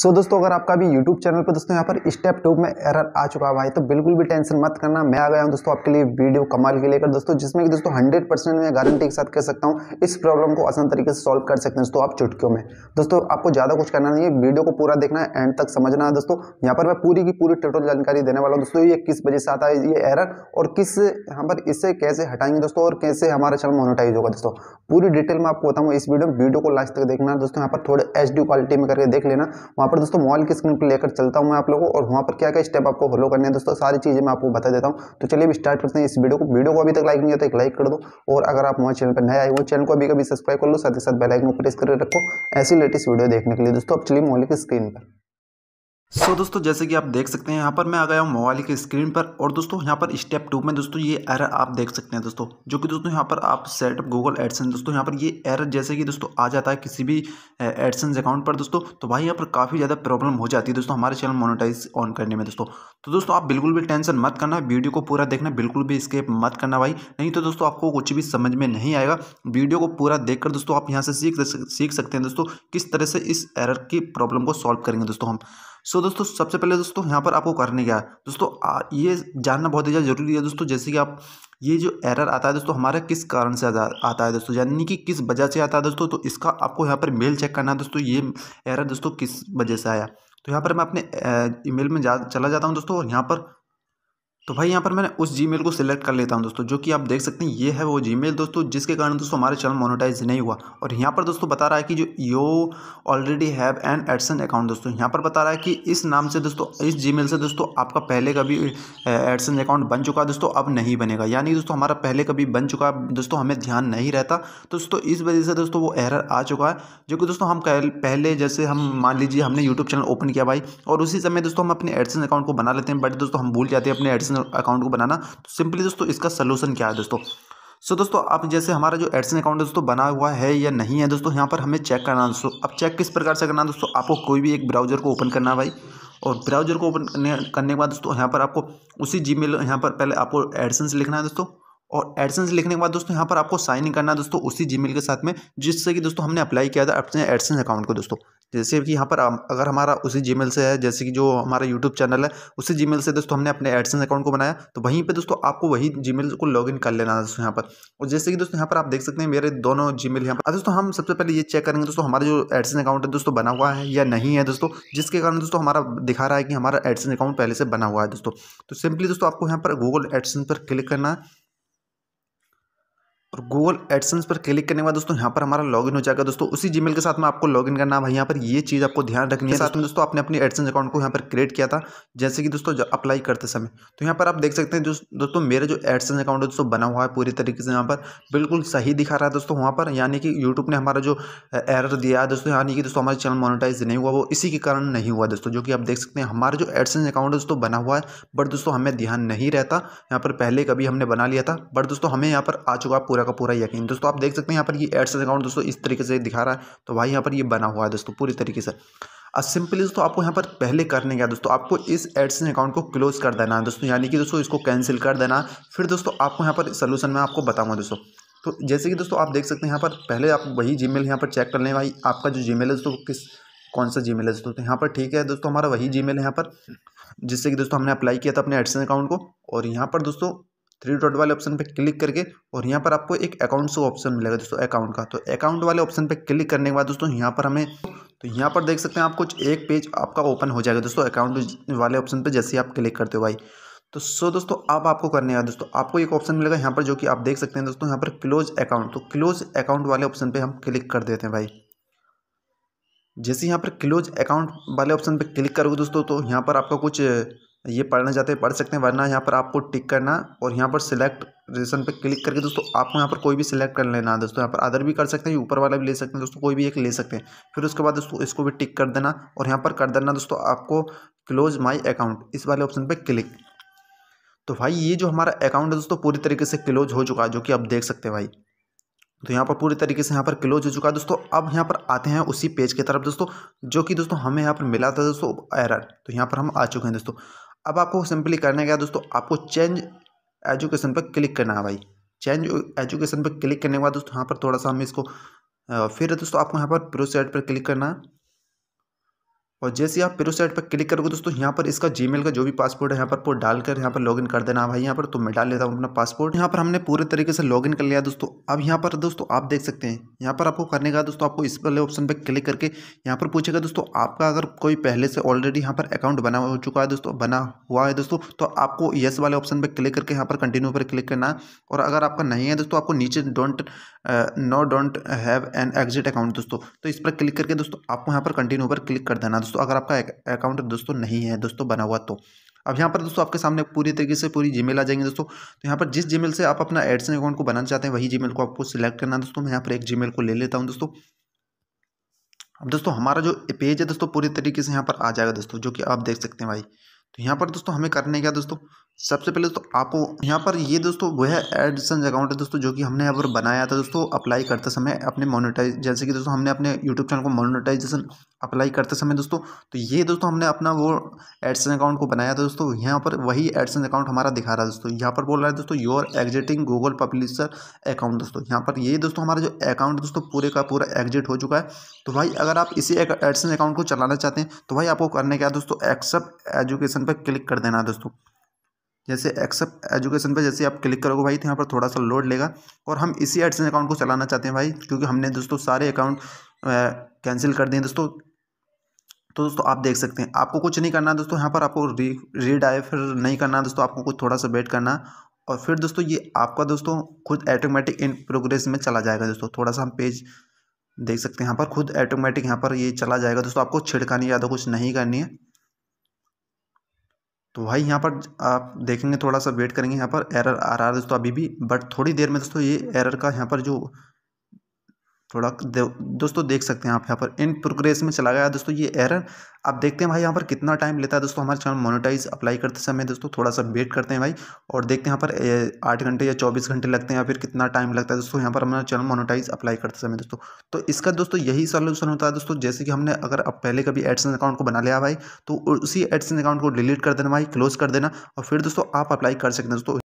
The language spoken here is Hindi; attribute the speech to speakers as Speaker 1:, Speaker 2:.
Speaker 1: सो so, दोस्तों अगर आपका भी YouTube चैनल पर दोस्तों यहाँ पर स्टेप टू में एरर आ चुका है भाई तो बिल्कुल भी टेंशन मत करना मैं आ गया हूँ दोस्तों आपके लिए वीडियो कमाल के लेकर दोस्तों जिसमें कि दोस्तों 100 परसेंट मैं गारंटी के साथ कह सकता हूँ इस प्रॉब्लम को आसान तरीके से सॉल्व कर सकते हैं दोस्तों आप चुटकियों में दोस्तों आपको ज़्यादा कुछ करना नहीं है वीडियो को पूरा देखना है एंड तक समझना है दोस्तों यहाँ पर मैं पूरी की पूरी टोटल जानकारी देने वाला हूँ दोस्तों ये किस वजह से आता है ये एरर और किस यहाँ पर इसे कैसे हटाएंगे दोस्तों और कैसे हमारा चैनल मोनिटाइज होगा दोस्तों पूरी डिटेल में आपको बताऊँ इस वीडियो में वीडियो को लास्ट तक देखना दोस्तों यहाँ पर थोड़े एच क्वालिटी में करके देख लेना वहाँ पर दोस्तों मॉल की स्क्रीन पर लेकर चलता हूँ मैं आप लोगों को और वहाँ पर क्या क्या स्टेप आपको फॉलो करने हैं दोस्तों सारी चीज़ें मैं आपको बता देता हूँ तो चलिए स्टार्ट करते हैं इस वीडियो को वीडियो को अभी तक लाइक नहीं होता तो एक लाइक कर दो और अगर आप हमारे चैनल पर नए आए हो चैनल को अभी कभी सब्सक्राइब कर लो साथ ही साथ बेलाइकन को प्रेस करके रखो ऐसी लेटेस्ट वीडियो देखने के लिए दोस्तों अब चलिए मॉल की स्क्रीन पर सो so, दोस्तों जैसे कि आप देख सकते हैं यहाँ पर मैं आ गया हूँ मोबाइल की स्क्रीन पर और दोस्तों यहाँ पर स्टेप टू में दोस्तों ये एरर आप देख सकते हैं दोस्तों जो कि दोस्तों यहाँ पर आप सेटअप गूगल एडसन दोस्तों यहाँ पर ये एरर जैसे कि दोस्तों आ जाता है किसी भी एडसन अकाउंट पर दोस्तों तो भाई यहाँ पर काफ़ी ज़्यादा प्रॉब्लम हो जाती है दोस्तों हमारे चैनल मोनिटाइज ऑन करने में दोस्तों तो दोस्तों आप बिल्कुल भी टेंशन मत करना वीडियो को पूरा देखना बिल्कुल भी स्केप मत करना भाई नहीं तो दोस्तों आपको कुछ भी समझ में नहीं आएगा वीडियो को पूरा देख दोस्तों आप यहाँ से सीख सीख सकते हैं दोस्तों किस तरह से इस एरर की प्रॉब्लम को सॉल्व करेंगे दोस्तों हम सो दोस्तों सबसे पहले दोस्तों यहाँ पर आपको करने क्या है दोस्तों ये जानना बहुत ही ज़्यादा जरूरी है दोस्तों जैसे कि आप ये जो एरर आता है दोस्तों हमारा किस कारण से आता है दोस्तों यानी कि किस वजह से आता है दोस्तों तो इसका आपको यहाँ पर मेल चेक करना है दोस्तों ये एरर दोस्तों किस वजह से आया तो यहाँ पर मैं अपने ईमेल में जा चला जाता हूँ दोस्तों और यहाँ पर तो भाई यहाँ पर मैंने उस जीमेल को सिलेक्ट कर लेता हूँ दोस्तों जो कि आप देख सकते हैं ये है वो जीमेल दोस्तों जिसके कारण दोस्तों हमारे चैनल मोनेटाइज नहीं हुआ और यहाँ पर दोस्तों बता रहा है कि जो you already have an AdSense account दोस्तों यहाँ पर बता रहा है कि इस नाम से दोस्तों इस जी से दोस्तों आपका पहले कभी एडसन अकाउंट बन चुका दोस्तों अब नहीं बनेगा यानी दोस्तों हमारा पहले कभी बन चुका दोस्तों हमें ध्यान नहीं रहता तो दोस्तों इस वजह से दोस्तों वो एहर आ चुका है जो कि दोस्तों हम पहले जैसे हम मान लीजिए हमने यूट्यूब चैनल ओपन किया भाई और उसी समय दोस्तों हम अपने एडसन अकाउंट को बना लेते हैं बट दोस्तों हम भूल जाते हैं अपने एडसन एडसन अकाउंट को बनाना तो सिंपली दोस्तों इसका सोल्यूशन क्या है दोस्तों सो so, दोस्तों आप जैसे हमारा जो एडसन अकाउंट है दोस्तों बना हुआ है या नहीं है दोस्तों यहाँ पर हमें चेक करना दोस्तों अब चेक किस प्रकार से करना है दोस्तों आपको कोई भी एक ब्राउजर को ओपन करना भाई और ब्राउजर को ओपन करने के बाद दोस्तों यहाँ पर आपको उसी जी मेल यहाँ पर पहले आपको एडसन लिखना है दोस्तों और एडसेंस लिखने के बाद दोस्तों यहाँ पर आपको साइन इन करना है दोस्तों उसी जीमेल के साथ में जिससे कि दोस्तों हमने अप्लाई किया था अपने एडसेंस अकाउंट को दोस्तों जैसे कि यहाँ पर अगर हमारा उसी जीमेल से है जैसे कि जो हमारा यूट्यूब चैनल है उसी जीमेल से दोस्तों हमने अपने एडसेंस अकाउंट को बनाया तो वहीं पर दोस्तों आपको वही जीमेल को लॉग इन कर लेना दोस्तों यहाँ पर और जैसे कि दोस्तों यहाँ पर आप देख सकते हैं मेरे दोनों जी मेल यहाँ पर दोस्तों हम सबसे पहले ये चेक करेंगे दोस्तों हमारा जो एडसेंस अकाउंट है दोस्तों बना हुआ है या नहीं है दोस्तों जिसके कारण दोस्तों हमारा दिखा रहा है कि हमारा एडसेंस अकाउंट पहले से बना हुआ है दोस्तों तो सिंपली दोस्तों आपको यहाँ पर गूगल एडसेंस पर क्लिक करना है और गूगल एडसेंस पर क्लिक करने के बाद दोस्तों यहाँ पर हमारा लॉगिन हो जाएगा दोस्तों उसी जीमेल के साथ में आपको लॉगिन करना है यहाँ पर ये चीज़ आपको ध्यान रखनी है साथ में दोस्तों आपने अपने एडसेंस अकाउंट को यहाँ पर क्रिएट किया था जैसे कि दोस्तों अप्लाई करते समय तो यहाँ पर आप देख सकते हैं दोस्तों मेरा जो एडसेंस अकाउंट है दोस्तों बना हुआ है पूरी तरीके से यहाँ पर बिल्कुल सही दिखा रहा है दोस्तों वहाँ पर यानी कि यूट्यूब ने हमारा जो एरर दिया है दोस्तों यानी कि दोस्तों हमारे चैनल मोनिटाइज नहीं हुआ वो इसी के कारण नहीं हुआ दोस्तों जो कि आप देख सकते हैं हमारा जो एडसेंस अकाउंट है दोस्तों बना हुआ है बट दोस्तों हमें ध्यान नहीं रहता यहाँ पर पहले कभी हमने बना लिया था बट दोस्तों हमें यहाँ पर आ चुका पूरा पूरा का पूरा यकीन दोस्तों आप देख सकते हैं यहाँ पर ये एड्स अकाउंट दोस्तों इस तरीके से दिखा रहा है तो भाई यहाँ पर ये बना हुआ है दोस्तों पूरी तरीके से अब सिंपली दोस्तों आपको यहाँ पर पहले करने का दोस्तों आपको इस एड्स अकाउंट को क्लोज कर देना है दोस्तों यानी कि दोस्तों इसको कैंसिल कर देना फिर दोस्तों आपको यहाँ पर सोल्यूशन में आपको बताऊँगा दोस्तों तो जैसे कि दोस्तों आप देख सकते हैं यहाँ पर पहले आप वही जी मेल पर चेक कर लें भाई आपका जो जी है दोस्तों किस कौन सा जी मेल है दोस्तों तो यहाँ पर ठीक है दोस्तों हमारा वही जी मेल है यहाँ पर जिससे कि दोस्तों हमने अप्लाई किया था अपने एडसन अकाउंट को और यहाँ पर दोस्तों थ्री डॉट वाले ऑप्शन पे क्लिक करके और यहाँ पर आपको एक अकाउंट से ऑप्शन मिलेगा दोस्तों अकाउंट का तो अकाउंट वाले ऑप्शन पे क्लिक करने के बाद दोस्तों यहाँ पर हमें तो यहाँ पर देख सकते हैं आप कुछ एक पेज आपका ओपन हो जाएगा दोस्तों अकाउंट वाले ऑप्शन पर जैसे आप क्लिक करते हो भाई तो सो दोस्तों आप आपको करने का दोस्तों आपको एक ऑप्शन मिलेगा यहाँ पर जो कि आप देख सकते हैं दोस्तों यहाँ पर क्लोज अकाउंट तो क्लोज अकाउंट वाले ऑप्शन पर हम क्लिक कर देते हैं भाई जैसे यहाँ पर क्लोज अकाउंट वाले ऑप्शन पर क्लिक करोगे दोस्तों तो यहाँ पर आपका कुछ ये पढ़ना चाहते हैं पढ़ सकते हैं वरना यहाँ पर आपको टिक करना और यहाँ पर सिलेक्ट रीजन पे क्लिक करके दोस्तों आपको यहाँ पर कोई भी सिलेक्ट कर लेना है दोस्तों यहाँ पर अदर भी कर सकते हैं ऊपर वाला भी ले सकते हैं दोस्तों कोई भी एक ले सकते हैं फिर उसके बाद दोस्तों इसको भी टिक कर देना और यहाँ पर कर देना दोस्तों आपको क्लोज माई अकाउंट इस वाले ऑप्शन पर क्लिक तो भाई ये जो हमारा अकाउंट है दोस्तों पूरी तरीके से क्लोज हो चुका है जो कि आप देख सकते हैं भाई तो यहाँ पर पूरी तरीके से यहाँ पर क्लोज हो चुका है दोस्तों अब यहाँ पर आते हैं उसी पेज की तरफ दोस्तों जो कि दोस्तों हमें यहाँ पर मिला था दोस्तों एरर तो यहाँ पर हम आ चुके हैं दोस्तों अब आपको सिंपली करना क्या दोस्तों आपको चेंज एजुकेशन पर क्लिक करना है भाई चेंज एजुकेशन पर क्लिक करने के बाद दोस्तों यहाँ पर थोड़ा सा हम इसको फिर दोस्तों आपको यहाँ पर प्रोसेट पर क्लिक करना है और जैसे आप पेरो पर क्लिक करोगे दोस्तों यहाँ पर इसका जीमेल का जो भी पासपोर्ट है यहाँ पर वो डालकर यहाँ पर लॉगिन कर देना भाई यहाँ पर तो मैं डाल लेता हूँ अपना पासपोर्ट यहाँ पर हमने पूरे तरीके से लॉगिन कर लिया दोस्तों अब यहाँ पर दोस्तों आप देख सकते हैं यहाँ पर आपको करने का दोस्तों आपको इस वाले ऑप्शन पर क्लिक करके यहाँ पर पूछेगा दोस्तों आपका अगर कोई पहले से ऑलरेडी यहाँ पर अकाउंट बना हो चुका है दोस्तों बना हुआ है दोस्तों तो आपको येस वाले ऑप्शन पर क्लिक करके यहाँ पर कंटिन्यू पर क्लिक करना है और अगर आपका नहीं है दोस्तों आपको नीचे don't know don't have an exit account दोस्तों तो इस पर क्लिक करके दोस्तों आपको यहाँ पर कंटिन्यू पर क्लिक कर देना दोस्तों अगर आपका अकाउंट दोस्तों नहीं है दोस्तों बना हुआ तो अब यहाँ पर दोस्तों आपके सामने पूरी तरीके से पूरी जीमेल आ जाएंगे दोस्तों तो यहाँ पर जिस जीमेल से आप अपना एडसन अकाउंट को बनाना चाहते हैं वही जीमेल को आपको सिलेक्ट करना दोस्तों मैं यहाँ पर एक जीमेल को ले लेता हूँ दोस्तों अब दोस्तों हमारा जो पेज है दोस्तों पूरी तरीके से यहाँ पर आ जाएगा दोस्तों जो कि आप देख सकते हैं भाई तो यहाँ पर दोस्तों हमें करने क्या दोस्तों सबसे पहले दोस्तों आपको यहाँ पर ये दोस्तों वह एडसन अकाउंट है दोस्तों जो कि हमने यहाँ पर बनाया था दोस्तों अप्लाई करते समय अपने मोनेटाइज जैसे कि दोस्तों हमने अपने यूट्यूब चैनल को मोनेटाइजेशन अप्लाई करते समय दोस्तों तो ये दोस्तों हमने अपना वो एडसन अकाउंट को बनाया था दोस्तों यहाँ पर वही एडसन अकाउंट हमारा दिखा रहा है दोस्तों यहाँ पर बोल रहा है दोस्तों your existing Google publisher account दोस्तों यहाँ पर ये दोस्तों हमारा जो अकाउंट दोस्तों पूरे का पूरा एग्जिट हो चुका है तो भाई अगर आप इसी एडसन अकाउंट को चलाना चाहते हैं तो भाई आपको करने क्या दोस्तों एक्सेप्ट एजुकेशन पर क्लिक कर देना है दोस्तों जैसे एक्सेप्ट एजुकेशन पर जैसे आप क्लिक करोगे भाई तो यहाँ पर थोड़ा सा लोड लेगा और हम इसी एडसन अकाउंट को चलाना चाहते हैं भाई क्योंकि हमने दोस्तों सारे अकाउंट कैंसिल कर दिए दोस्तों तो दोस्तों आप देख सकते हैं आपको कुछ नहीं करना दोस्तों यहाँ पर आपको री रीडाइफर नहीं करना दोस्तों आपको कुछ थोड़ा सा वेट करना और फिर दोस्तों ये आपका दोस्तों खुद ऑटोमेटिक इन प्रोग्रेस में चला जाएगा दोस्तों थोड़ा सा हम पेज देख सकते हैं यहाँ पर खुद ऑटोमेटिक यहाँ पर ये चला जाएगा दोस्तों आपको छिड़कानी ज़्यादा तो कुछ नहीं करनी है तो भाई यहाँ पर आप देखेंगे थोड़ा सा वेट करेंगे यहाँ पर एरर आ रहा है दोस्तों अभी भी बट थोड़ी देर में दोस्तों ये एरर का यहाँ पर जो थोड़ा दोस्तों देख सकते हैं आप यहाँ पर इन प्रोग्रेस में चला गया दोस्तों ये एरर आप देखते हैं भाई यहाँ पर कितना टाइम लेता है दोस्तों हमारे चैनल मोनेटाइज अप्लाई करते समय दोस्तों थोड़ा सा वेट करते हैं भाई और देखते हैं यहाँ पर आठ घंटे या चौबीस घंटे लगते हैं या फिर कितना टाइम लगता है दोस्तों यहाँ पर हमारा चैनल मोनिटाइज अप्लाई करते समय दोस्तों तो इसका दोस्तों यही सोल्यूशन होता है दोस्तों जैसे कि हमने अगर अब पहले कभी एडसन अकाउंट को बना लिया भाई तो उसी एडसन अकाउंट को डिलीट कर देना भाई क्लोज कर देना और फिर दोस्तों आप अप्लाई कर सकते हैं दोस्तों